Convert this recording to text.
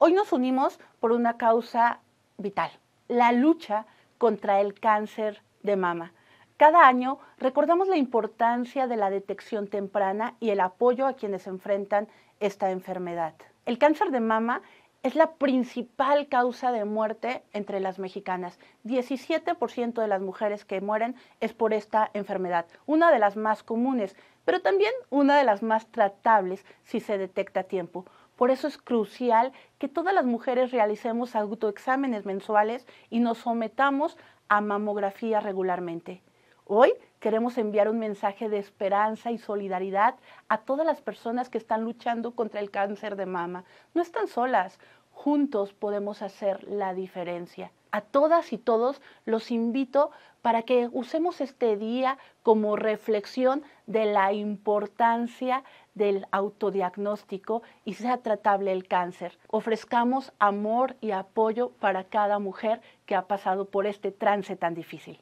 Hoy nos unimos por una causa vital, la lucha contra el cáncer de mama. Cada año recordamos la importancia de la detección temprana y el apoyo a quienes enfrentan esta enfermedad. El cáncer de mama es la principal causa de muerte entre las mexicanas. 17% de las mujeres que mueren es por esta enfermedad, una de las más comunes, pero también una de las más tratables si se detecta a tiempo. Por eso es crucial que todas las mujeres realicemos autoexámenes mensuales y nos sometamos a mamografía regularmente. Hoy queremos enviar un mensaje de esperanza y solidaridad a todas las personas que están luchando contra el cáncer de mama. No están solas juntos podemos hacer la diferencia. A todas y todos los invito para que usemos este día como reflexión de la importancia del autodiagnóstico y sea tratable el cáncer. Ofrezcamos amor y apoyo para cada mujer que ha pasado por este trance tan difícil.